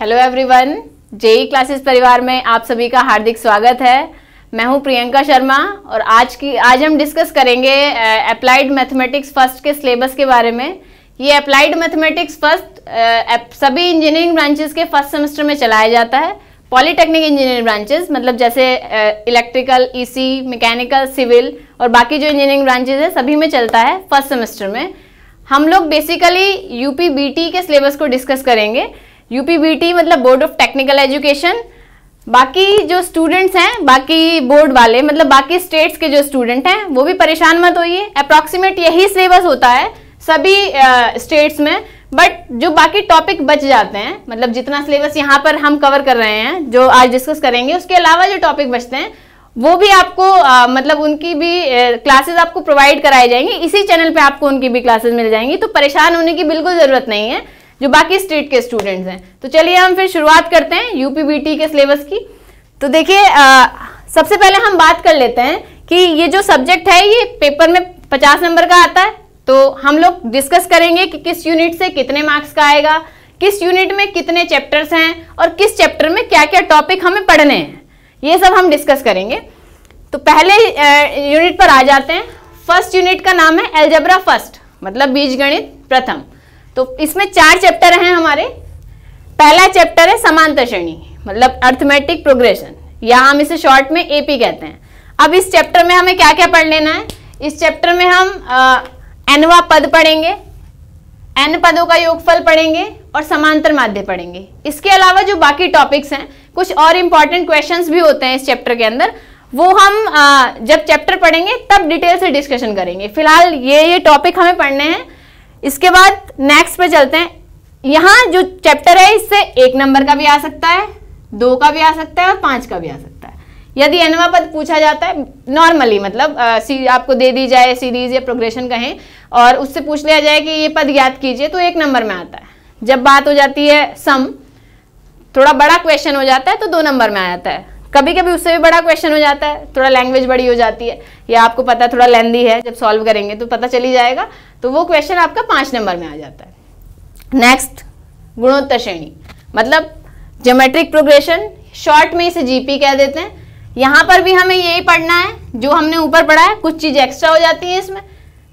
hello everyone JEE classes परिवार में आप सभी का हार्दिक स्वागत है मैं हूं प्रियंका शर्मा और आज की आज हम डिस्कस करेंगे अप्लाइड मैथमेटिक्स फर्स्ट के सिलेबस के बारे में ये अप्लाइड मैथमेटिक्स फर्स्ट सभी इंजीनियरिंग ब्रांचेस के फर्स्ट सेमेस्टर में चलाया जाता है पॉलीटेक्निक इंजीनियरिंग ब्रांचेस मतलब जैसे इलेक्ट्रिकल ई मैकेनिकल सिविल और बाकी जो इंजीनियरिंग ब्रांचेज है सभी में चलता है फर्स्ट सेमेस्टर में हम लोग बेसिकली यूपी बीटी के सिलेबस को डिस्कस करेंगे यूपीबीटी मतलब बोर्ड ऑफ टेक्निकल एजुकेशन बाकी जो स्टूडेंट्स हैं बाकी बोर्ड वाले मतलब बाकी स्टेट्स के जो स्टूडेंट हैं वो भी परेशान मत होइए अप्रॉक्सीमेट यही सिलेबस होता है सभी स्टेट्स में बट जो बाकी टॉपिक बच जाते हैं मतलब जितना सिलेबस यहाँ पर हम कवर कर रहे हैं जो आज डिस्कस करेंगे उसके अलावा जो टॉपिक बचते हैं वो भी आपको आ, मतलब उनकी भी क्लासेस आपको प्रोवाइड कराई जाएंगी इसी चैनल पे आपको उनकी भी क्लासेस मिल जाएंगी तो परेशान होने की बिल्कुल ज़रूरत नहीं है जो बाकी स्टेट के स्टूडेंट्स हैं तो चलिए हम फिर शुरुआत करते हैं यूपीबीटी के सिलेबस की तो देखिए सबसे पहले हम बात कर लेते हैं कि ये जो सब्जेक्ट है ये पेपर में पचास नंबर का आता है तो हम लोग डिस्कस करेंगे कि किस यूनिट से कितने मार्क्स का आएगा किस यूनिट में कितने चैप्टर्स हैं और किस चैप्टर में क्या क्या टॉपिक हमें पढ़ने हैं ये सब हम डिस्कस करेंगे तो पहले यूनिट पर आ जाते हैं फर्स्ट यूनिट का नाम है एल्जबरा फर्स्ट मतलब बीज गणित प्रथम तो इसमें चार चैप्टर हैं हमारे पहला चैप्टर है समांतर श्रेणी मतलब अर्थमेटिक प्रोग्रेशन या हम इसे शॉर्ट में एपी कहते हैं अब इस चैप्टर में हमें क्या क्या पढ़ लेना है इस चैप्टर में हम एनवा पद पढ़ेंगे एन पदों का योगफल पढ़ेंगे और समांतर माध्य पढ़ेंगे इसके अलावा जो बाकी टॉपिक्स हैं कुछ और इम्पॉर्टेंट क्वेश्चन भी होते हैं इस चैप्टर के अंदर वो हम जब चैप्टर पढ़ेंगे तब डिटेल से डिस्कशन करेंगे फिलहाल ये ये टॉपिक हमें पढ़ने हैं इसके बाद नेक्स्ट पे चलते हैं यहाँ जो चैप्टर है इससे एक नंबर का भी आ सकता है दो का भी आ सकता है और पाँच का भी आ सकता है यदि एनवा पद पूछा जाता है नॉर्मली मतलब आ, सी, आपको दे दी जाए सीरीज या प्रोग्रेशन कहें और उससे पूछ लिया जाए कि ये पद याद कीजिए तो एक नंबर में आता है जब बात हो जाती है सम थोड़ा बड़ा क्वेश्चन हो जाता है तो दो नंबर में आ जाता है कभी कभी उससे भी बड़ा क्वेश्चन हो जाता है थोड़ा लैंग्वेज बड़ी हो जाती है या आपको पता थोड़ा लेंदी है जब सॉल्व करेंगे तो पता चली जाएगा तो वो क्वेश्चन आपका पांच नंबर में आ जाता है नेक्स्ट गुणोत्तर श्रेणी मतलब जोमेट्रिक प्रोग्रेशन शॉर्ट में इसे जीपी कह देते हैं यहाँ पर भी हमें यही पढ़ना है जो हमने ऊपर पढ़ा है कुछ चीज़ एक्स्ट्रा हो जाती है इसमें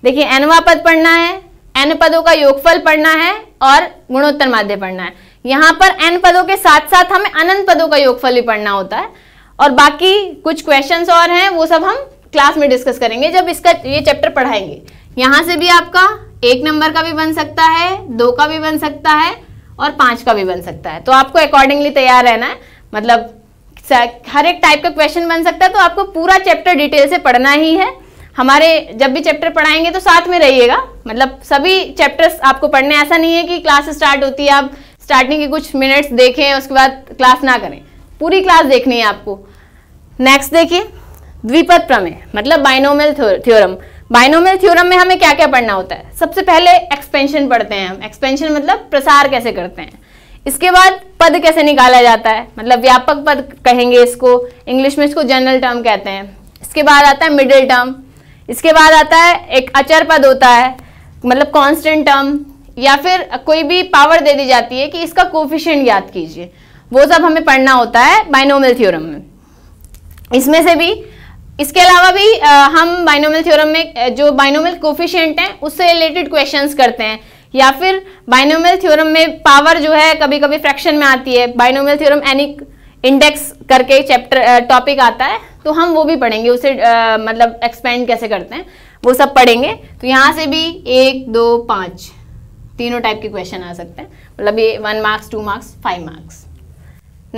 देखिए एनवा पद पढ़ना है एन पदों का योगफल पढ़ना है और गुणोत्तर माध्य पढ़ना है यहाँ पर एन पदों के साथ साथ हमें अनंत पदों का योगफल भी पढ़ना होता है और बाकी कुछ क्वेश्चंस और हैं वो सब हम क्लास में डिस्कस करेंगे जब इसका ये चैप्टर पढ़ाएंगे यहाँ से भी आपका एक नंबर का भी बन सकता है दो का भी बन सकता है और पाँच का भी बन सकता है तो आपको अकॉर्डिंगली तैयार रहना है मतलब हर एक टाइप का क्वेश्चन बन सकता है तो आपको पूरा चैप्टर डिटेल से पढ़ना ही है हमारे जब भी चैप्टर पढ़ाएंगे तो साथ में रहिएगा मतलब सभी चैप्टर्स आपको पढ़ने ऐसा नहीं है कि क्लास स्टार्ट होती है आप स्टार्टिंग के कुछ मिनट्स देखें उसके बाद क्लास ना करें पूरी क्लास देखनी है आपको नेक्स्ट देखिए द्विपद प्रमेय मतलब बाइनोमियल थ्योरम बाइनोमियल थ्योरम में हमें क्या क्या पढ़ना होता है सबसे पहले एक्सपेंशन पढ़ते हैं हम एक्सपेंशन मतलब प्रसार कैसे करते हैं इसके बाद पद कैसे निकाला जाता है मतलब व्यापक पद कहेंगे इसको इंग्लिश में इसको जनरल टर्म कहते हैं इसके बाद आता है मिडिल टर्म इसके बाद आता है एक अचर पद होता है मतलब कॉन्स्टेंट टर्म या फिर कोई भी पावर दे दी जाती है कि इसका कोफिशियंट याद कीजिए वो सब हमें पढ़ना होता है बाइनोमल थ्योरम में इसमें से भी इसके अलावा भी आ, हम बाइनोमल थ्योरम में जो बाइनोमल कोफिशियंट हैं उससे रिलेटेड क्वेश्चंस करते हैं या फिर बाइनोमल थ्योरम में पावर जो है कभी कभी फ्रैक्शन में आती है बाइनोमल थ्योरम एनी इंडेक्स करके चैप्टर टॉपिक आता है तो हम वो भी पढ़ेंगे उसे आ, मतलब एक्सपेंड कैसे करते हैं वो सब पढ़ेंगे तो यहाँ से भी एक दो पाँच तीनों टाइप के क्वेश्चन आ सकते हैं मतलब ये one marks two marks five marks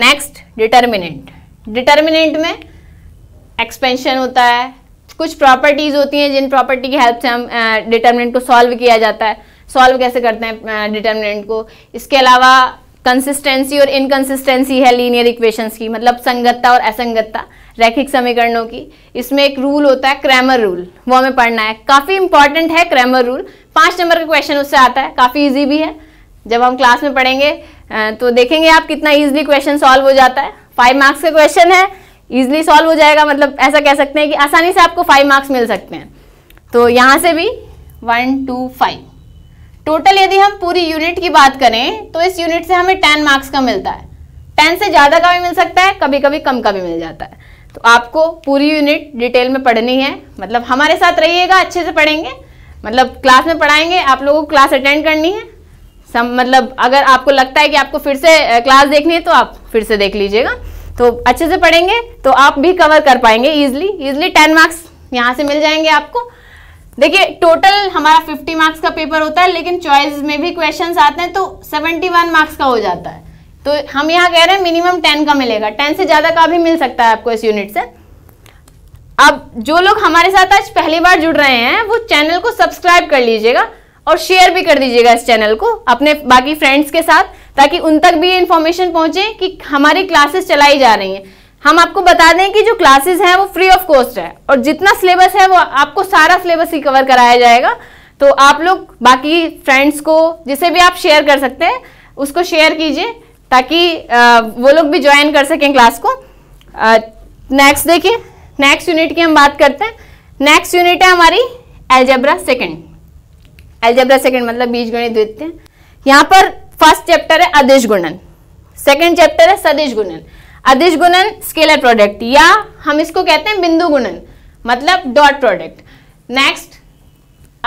next determinant determinant में एक्सपेंशन होता है कुछ प्रॉपर्टीज़ होती हैं जिन प्रॉपर्टी की हेल्प से हम डिटर्मिनेंट को सॉल्व किया जाता है सॉल्व कैसे करते हैं डिटर्मिनेंट को इसके अलावा कंसिस्टेंसी और इनकन्सिस्टेंसी है लीनियर इक्वेशंस की मतलब संगतता और असंगतता रैखिक समीकरणों की इसमें एक रूल होता है क्रैमर रूल वो हमें पढ़ना है काफ़ी इंपॉर्टेंट है क्रैमर रूल पाँच नंबर का क्वेश्चन उससे आता है काफ़ी ईजी भी है जब हम क्लास में पढ़ेंगे तो देखेंगे आप कितना ईजिली क्वेश्चन सॉल्व हो जाता है फाइव मार्क्स का क्वेश्चन है ईजिली सॉल्व हो जाएगा मतलब ऐसा कह सकते हैं कि आसानी से आपको फाइव मार्क्स मिल सकते हैं तो यहाँ से भी वन टू फाइव टोटल यदि हम पूरी यूनिट की बात करें तो इस यूनिट से हमें टेन मार्क्स का मिलता है टेन से ज़्यादा का भी मिल सकता है कभी कभी कम का भी मिल जाता है तो आपको पूरी यूनिट डिटेल में पढ़नी है मतलब हमारे साथ रहिएगा अच्छे से पढ़ेंगे मतलब क्लास में पढ़ाएंगे आप लोगों को क्लास अटेंड करनी है सम मतलब अगर आपको लगता है कि आपको फिर से क्लास देखनी है तो आप फिर से देख लीजिएगा तो अच्छे से पढ़ेंगे तो आप भी कवर कर पाएंगे ईजिली ईजिली टेन मार्क्स यहाँ से मिल जाएंगे आपको देखिए टोटल हमारा 50 मार्क्स का पेपर होता है लेकिन चॉइस में भी क्वेश्चंस आते हैं तो 71 मार्क्स का हो जाता है तो हम यहाँ कह रहे हैं मिनिमम 10 का मिलेगा 10 से ज़्यादा का भी मिल सकता है आपको इस यूनिट से अब जो लोग हमारे साथ आज पहली बार जुड़ रहे हैं वो चैनल को सब्सक्राइब कर लीजिएगा और शेयर भी कर दीजिएगा इस चैनल को अपने बाकी फ्रेंड्स के साथ ताकि उन तक भी ये इन्फॉर्मेशन पहुंचे कि हमारी क्लासेस चलाई जा रही हैं हम आपको बता दें कि जो क्लासेस हैं वो फ्री ऑफ कॉस्ट है और जितना सिलेबस है वो आपको सारा सिलेबस ही कवर कराया जाएगा तो आप लोग बाकी फ्रेंड्स को जिसे भी आप शेयर कर सकते हैं उसको शेयर कीजिए ताकि वो लोग भी ज्वाइन कर सकें क्लास को नेक्स्ट देखिए नेक्स्ट यूनिट की हम बात करते हैं नेक्स्ट यूनिट है हमारी एल्जेब्रा सेकेंड एल्जेब्रा सेकंड मतलब बीज गणित द्वितीय यहाँ पर फर्स्ट चैप्टर है अदिश गुणन सेकंड चैप्टर है सदिश गुणन अदिश गुणन स्केलर प्रोडक्ट या हम इसको कहते हैं बिंदु गुणन मतलब डॉट प्रोडक्ट नेक्स्ट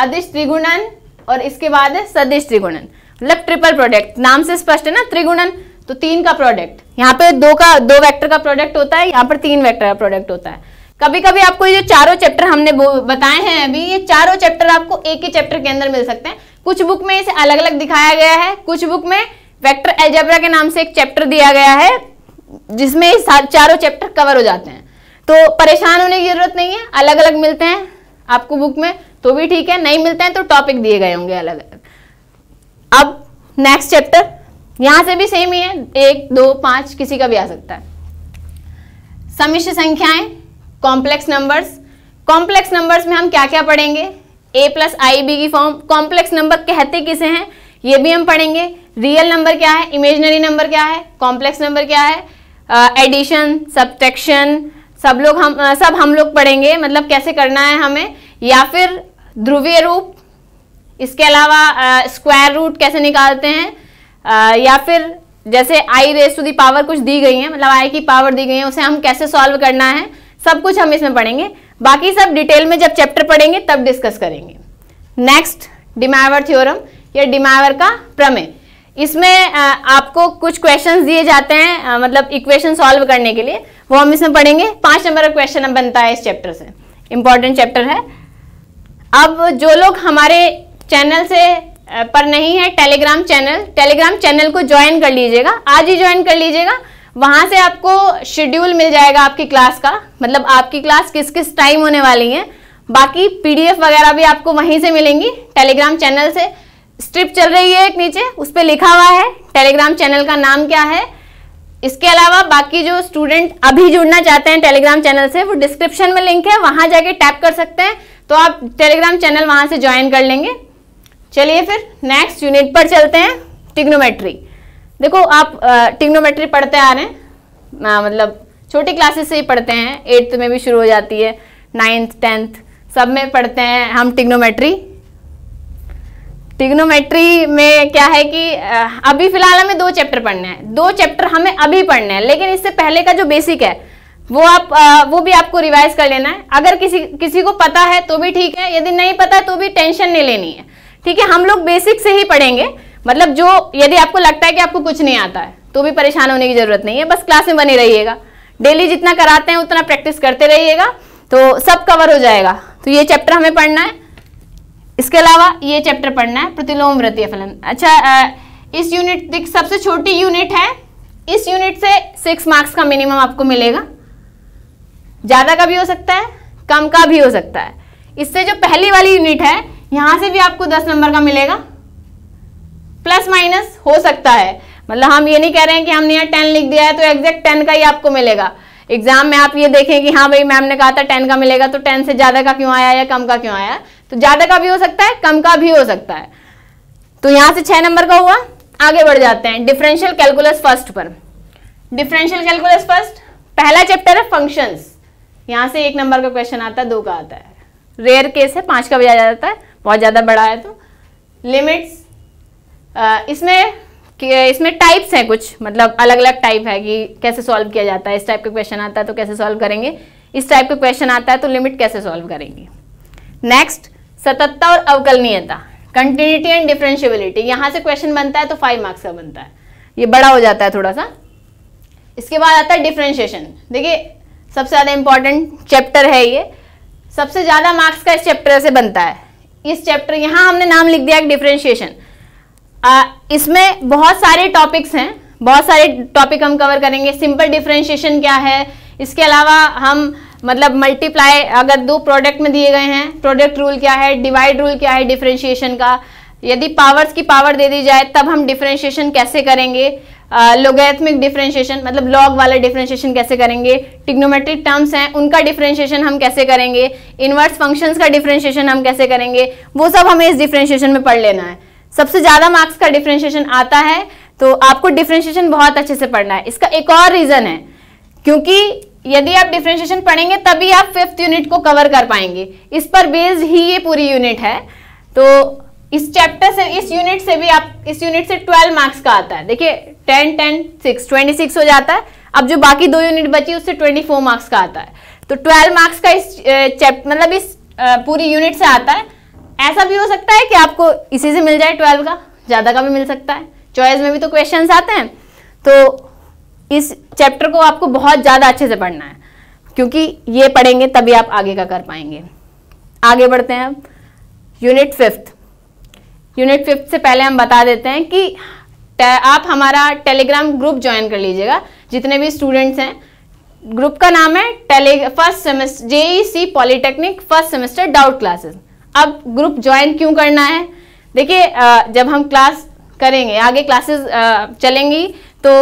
अदिश त्रिगुणन और इसके बाद है सदिश त्रिगुणन मतलब ट्रिपल प्रोडक्ट नाम से स्पष्ट है ना त्रिगुणन तो तीन का प्रोडक्ट यहाँ पे दो का दो वेक्टर का प्रोडक्ट होता है यहाँ पर तीन वेक्टर का प्रोडक्ट होता है कभी कभी आपको ये जो चारों चैप्टर हमने बताए हैं अभी ये चारों चैप्टर आपको एक ही चैप्टर के अंदर मिल सकते हैं कुछ बुक में इसे अलग अलग दिखाया गया है कुछ बुक में वेक्टर एल्जेब्रा के नाम से एक चैप्टर दिया गया है जिसमें चारों चैप्टर कवर हो जाते हैं तो परेशान होने की जरूरत नहीं है अलग अलग मिलते हैं आपको बुक में तो भी ठीक है नहीं मिलते हैं तो टॉपिक दिए गए होंगे अलग अलग अब नेक्स्ट चैप्टर यहां से भी सेम ही है एक दो पांच किसी का भी आ सकता है समिश्र संख्याएं कॉम्प्लेक्स नंबर्स कॉम्प्लेक्स नंबर्स में हम क्या क्या पढ़ेंगे ए प्लस आई बी की फॉर्म कॉम्प्लेक्स नंबर कहते किसे हैं ये भी हम पढ़ेंगे रियल नंबर क्या है इमेजनरी नंबर क्या है कॉम्प्लेक्स नंबर क्या है एडिशन सब्ट्रैक्शन सब लोग हम आ, सब हम लोग पढ़ेंगे मतलब कैसे करना है हमें या फिर ध्रुवीय रूप इसके अलावा स्क्वायर रूट कैसे निकालते हैं आ, या फिर जैसे I raise to the power कुछ दी गई है मतलब आई की पावर दी गई है उसे हम कैसे सॉल्व करना है सब कुछ हम इसमें पढ़ेंगे बाकी सब डिटेल में जब चैप्टर पढ़ेंगे तब डिस्कस करेंगे नेक्स्ट डिमावर थ्योरम या डिमावर का प्रमेय इसमें आपको कुछ क्वेश्चंस दिए जाते हैं मतलब इक्वेशन सॉल्व करने के लिए वो हम इसमें पढ़ेंगे पांच नंबर का क्वेश्चन अब बनता है इस चैप्टर से इंपॉर्टेंट चैप्टर है अब जो लोग हमारे चैनल से पर नहीं है टेलीग्राम चैनल टेलीग्राम चैनल को ज्वाइन कर लीजिएगा आज ही ज्वाइन कर लीजिएगा वहाँ से आपको शेड्यूल मिल जाएगा आपकी क्लास का मतलब आपकी क्लास किस किस टाइम होने वाली है बाकी पीडीएफ वगैरह भी आपको वहीं से मिलेंगी टेलीग्राम चैनल से स्ट्रिप चल रही है एक नीचे उस पर लिखा हुआ है टेलीग्राम चैनल का नाम क्या है इसके अलावा बाकी जो स्टूडेंट अभी जुड़ना चाहते हैं टेलीग्राम चैनल से वो डिस्क्रिप्शन में लिंक है वहाँ जाके टैप कर सकते हैं तो आप टेलीग्राम चैनल वहाँ से ज्वाइन कर लेंगे चलिए फिर नेक्स्ट यूनिट पर चलते हैं टिग्नोमेट्री देखो आप टिग्नोमेट्री पढ़ते आ रहे हैं मतलब छोटी क्लासेस से ही पढ़ते हैं एट्थ में भी शुरू हो जाती है नाइन्थ टेंथ सब में पढ़ते हैं हम टिग्नोमेट्री टिग्नोमेट्री में क्या है कि अभी फिलहाल हमें दो चैप्टर पढ़ने हैं दो चैप्टर हमें अभी पढ़ने हैं लेकिन इससे पहले का जो बेसिक है वो आप वो भी आपको रिवाइज कर लेना है अगर किसी किसी को पता है तो भी ठीक है यदि नहीं पता तो भी टेंशन नहीं लेनी है ठीक है हम लोग बेसिक से ही पढ़ेंगे मतलब जो यदि आपको लगता है कि आपको कुछ नहीं आता है तो भी परेशान होने की ज़रूरत नहीं है बस क्लास में बने रहिएगा डेली जितना कराते हैं उतना प्रैक्टिस करते रहिएगा तो सब कवर हो जाएगा तो ये चैप्टर हमें पढ़ना है इसके अलावा ये चैप्टर पढ़ना है प्रतिलोम वृत्तीय फलन अच्छा इस यूनिट देख सबसे छोटी यूनिट है इस यूनिट से सिक्स मार्क्स का मिनिमम आपको मिलेगा ज़्यादा का भी हो सकता है कम का भी हो सकता है इससे जो पहली वाली यूनिट है यहाँ से भी आपको दस नंबर का मिलेगा प्लस माइनस हो सकता है मतलब हम ये नहीं कह रहे हैं कि हमने यहाँ टेन लिख दिया है तो एग्जैक्ट टेन का ही आपको मिलेगा एग्जाम में आप ये देखें कि हाँ भाई मैम ने कहा था टेन का मिलेगा तो टेन से ज़्यादा का क्यों आया या कम का क्यों आया तो ज़्यादा का भी हो सकता है कम का भी हो सकता है तो यहां से छह नंबर का हुआ आगे बढ़ जाते हैं डिफरेंशियल कैलकुलस फर्स्ट पर डिफरेंशियल कैलकुलस फर्स्ट पहला चैप्टर है फंक्शन यहां से एक नंबर का क्वेश्चन आता है दो का आता है रेयर केस है पांच का भी आ जाता है बहुत ज़्यादा बड़ा है तो लिमिट्स इसमें इसमें टाइप्स हैं कुछ मतलब अलग अलग टाइप है कि कैसे सॉल्व किया जाता है इस टाइप का क्वेश्चन आता है तो कैसे सॉल्व करेंगे इस टाइप का क्वेश्चन आता है तो लिमिट कैसे सॉल्व करेंगे नेक्स्ट सतत्ता और अवकलनीयता कंटिन्यूटी एंड डिफ्रेंशियबिलिटी यहाँ से क्वेश्चन बनता है तो फाइव मार्क्स का बनता है ये बड़ा हो जाता है थोड़ा सा इसके बाद आता है डिफ्रेंशिएशन देखिए सबसे ज़्यादा इंपॉर्टेंट चैप्टर है ये सबसे ज़्यादा मार्क्स का इस चैप्टर से बनता है इस चैप्टर यहाँ हमने नाम लिख दिया है डिफ्रेंशिएशन इसमें बहुत सारे टॉपिक्स हैं बहुत सारे टॉपिक हम कवर करेंगे सिंपल डिफ्रेंशिएशन क्या है इसके अलावा हम मतलब मल्टीप्लाई अगर दो प्रोडक्ट में दिए गए हैं प्रोडक्ट रूल क्या है डिवाइड रूल क्या है डिफ्रेंशिएशन का यदि पावर्स की पावर दे दी जाए तब हम डिफ्रेंशिएशन कैसे करेंगे लोगैथमिक डिफ्रेंशिएशन मतलब लॉग वाला डिफ्रेंशिएशन कैसे करेंगे टिग्नोमेट्रिक टर्म्स हैं उनका डिफ्रेंशिएशन हम कैसे करेंगे इनवर्स फंक्शंस का डिफ्रेंशिएशन हम कैसे करेंगे वो सब हमें इस डिफ्रेंशिएशन में पढ़ लेना है सबसे ज़्यादा मार्क्स का डिफ्रेंशिएशन आता है तो आपको डिफ्रेंशिएशन बहुत अच्छे से पढ़ना है इसका एक और रीज़न है क्योंकि यदि आप डिफ्रेंशिएशन पढ़ेंगे तभी आप फिफ्थ यूनिट को कवर कर पाएंगे इस पर बेस्ड ही ये पूरी यूनिट है तो इस चैप्टर से इस यूनिट से भी आप इस यूनिट से ट्वेल्व मार्क्स का आता है देखिए ten ten six twenty six हो जाता है अब जो बाकी दो यूनिट बची उससे ट्वेंटी फोर मार्क्स का आता है तो ट्वेल्व मार्क्स का इस चैप्टर मतलब इस पूरी यूनिट से आता है ऐसा भी हो सकता है कि आपको इसी से मिल जाए ट्वेल्व का ज़्यादा का भी मिल सकता है चॉइस में भी तो क्वेश्चन आते हैं तो इस चैप्टर को आपको बहुत ज़्यादा अच्छे से पढ़ना है क्योंकि ये पढ़ेंगे तभी आप आगे का कर पाएंगे आगे बढ़ते हैं अब यूनिट फिफ्थ यूनिट फिफ्थ से पहले हम बता देते हैं कि आप हमारा टेलीग्राम ग्रुप ज्वाइन कर लीजिएगा जितने भी स्टूडेंट्स हैं ग्रुप का नाम है tele first semester JE C polytechnic first semester doubt classes अब ग्रुप ज्वाइन क्यों करना है देखिए जब हम क्लास करेंगे आगे क्लासेस चलेंगी तो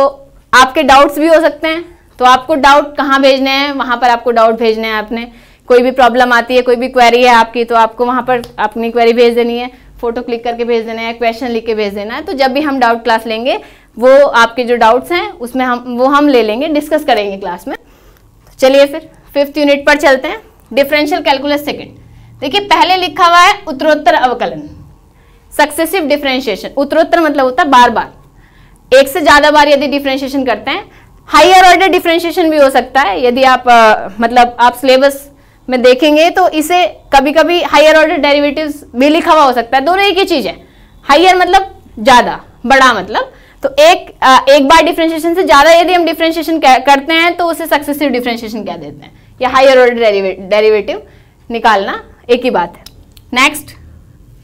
आपके डाउट्स भी हो सकते हैं तो आपको डाउट कहाँ भेजने हैं वहाँ पर आपको डाउट भेजने हैं आपने कोई भी प्रॉब्लम आती है कोई भी क्वेरी है आपकी तो आपको वहाँ पर अपनी क्वेरी भेज देनी है फ़ोटो क्लिक करके भेज देना है क्वेश्चन लिख के भेज देना है तो जब भी हम डाउट क्लास लेंगे वो आपके जो डाउट्स हैं उसमें हम वो हम ले लेंगे डिस्कस करेंगे क्लास में तो चलिए फिर फिफ्थ यूनिट पर चलते हैं डिफरेंशियल कैलकुलस सेकेंड देखिए पहले लिखा हुआ है उत्तरोत्तर अवकलन सक्सेसिव डिफ्रेंशिएशन उत्तरोत्तर मतलब होता है बार बार एक से ज़्यादा बार यदि डिफ्रेंशिएशन करते हैं हाइयर ऑर्डर डिफ्रेंशिएशन भी हो सकता है यदि आप आ, मतलब आप सिलेबस में देखेंगे तो इसे कभी कभी हायर ऑर्डर डेरिवेटिव भी लिखा हुआ हो सकता है दोनों एक ही चीज़ है हाइयर मतलब ज़्यादा बड़ा मतलब तो एक आ, एक बार डिफ्रेंशिएशन से ज़्यादा यदि हम डिफ्रेंशिएशन करते हैं तो उसे सक्सेसिव डिफ्रेंशिएशन कह देते हैं या हायर ऑर्डर डेरिवेटिव निकालना एक ही बात है नेक्स्ट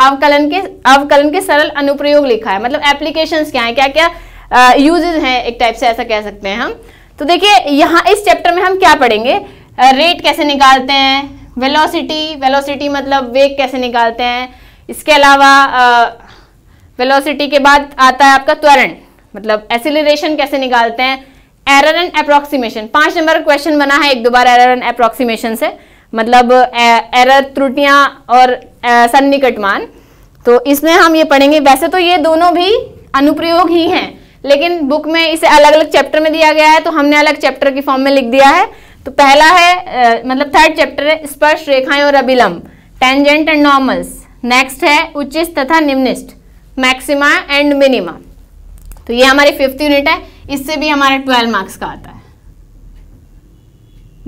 अवकलन के अवकलन के सरल अनुप्रयोग लिखा है मतलब एप्लीकेशंस क्या है क्या क्या यूजेज हैं एक टाइप से ऐसा कह सकते हैं हम तो देखिए यहाँ इस चैप्टर में हम क्या पढ़ेंगे रेट कैसे निकालते हैं वेलोसिटी वेलोसिटी मतलब वेग कैसे निकालते हैं इसके अलावा वेलोसिटी के बाद आता है आपका त्वरण मतलब एसिलेशन कैसे निकालते हैं एरर एंड अप्रोक्सीमेशन पांच नंबर क्वेश्चन बना है एक दो बार एरर एंड अप्रोक्सीमेशन से मतलब एरर त्रुटियां और सन्निकटमान तो इसमें हम ये पढ़ेंगे वैसे तो ये दोनों भी अनुप्रयोग ही हैं लेकिन बुक में इसे अलग अलग चैप्टर में दिया गया है तो हमने अलग चैप्टर की फॉर्म में लिख दिया है तो पहला है आ, मतलब थर्ड चैप्टर है स्पर्श रेखाएं और अभिलंब टेंजेंट एंड नॉर्मल्स नेक्स्ट है उच्चिस्ट तथा निम्निस्ट मैक्सिमा एंड मिनिमा तो ये हमारी फिफ्थ यूनिट है इससे भी हमारा ट्वेल्व मार्क्स का आता है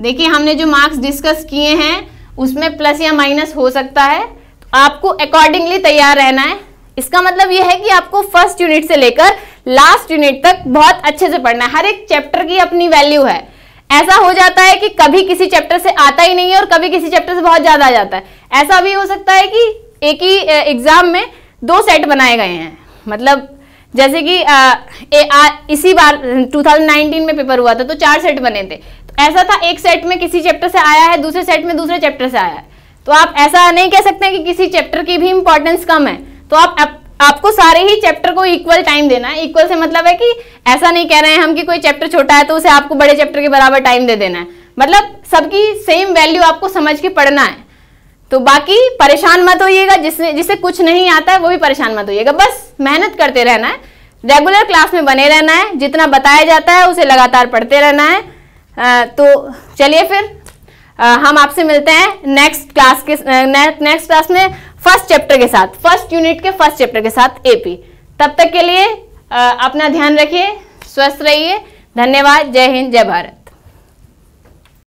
देखिए हमने जो मार्क्स डिस्कस किए हैं उसमें प्लस या माइनस हो सकता है तो आपको अकॉर्डिंगली तैयार रहना है इसका मतलब यह है कि आपको फर्स्ट यूनिट से लेकर लास्ट यूनिट तक बहुत अच्छे से पढ़ना है हर एक चैप्टर की अपनी वैल्यू है ऐसा हो जाता है कि कभी किसी चैप्टर से आता ही नहीं है और कभी किसी चैप्टर से बहुत ज़्यादा आ जाता है ऐसा भी हो सकता है कि एक ही एग्ज़ाम में दो सेट बनाए गए हैं मतलब जैसे कि आ, ए, आ, इसी बार 2019 में पेपर हुआ था तो चार सेट बने थे ऐसा था एक सेट में किसी चैप्टर से आया है दूसरे सेट में दूसरे चैप्टर से आया है तो आप ऐसा नहीं कह सकते कि किसी चैप्टर की भी इंपॉर्टेंस कम है तो आप, आप आपको सारे ही चैप्टर को इक्वल टाइम देना है इक्वल से मतलब है कि ऐसा नहीं कह रहे हैं हम कि कोई चैप्टर छोटा है तो उसे आपको बड़े चैप्टर के बराबर टाइम दे देना है मतलब सबकी सेम वैल्यू आपको समझ के पढ़ना है तो बाकी परेशान मत होइएगा जिसने जिसे कुछ नहीं आता है वो भी परेशान मत होइएगा बस मेहनत करते रहना है रेगुलर क्लास में बने रहना है जितना बताया जाता है उसे लगातार पढ़ते रहना है तो चलिए फिर आ, हम आपसे मिलते हैं नेक्स्ट क्लास के ने, नेक्स्ट क्लास में फर्स्ट चैप्टर के साथ फर्स्ट यूनिट के फर्स्ट चैप्टर के साथ एपी तब तक के लिए आ, अपना ध्यान रखिए स्वस्थ रहिए धन्यवाद जय हिंद जय भारत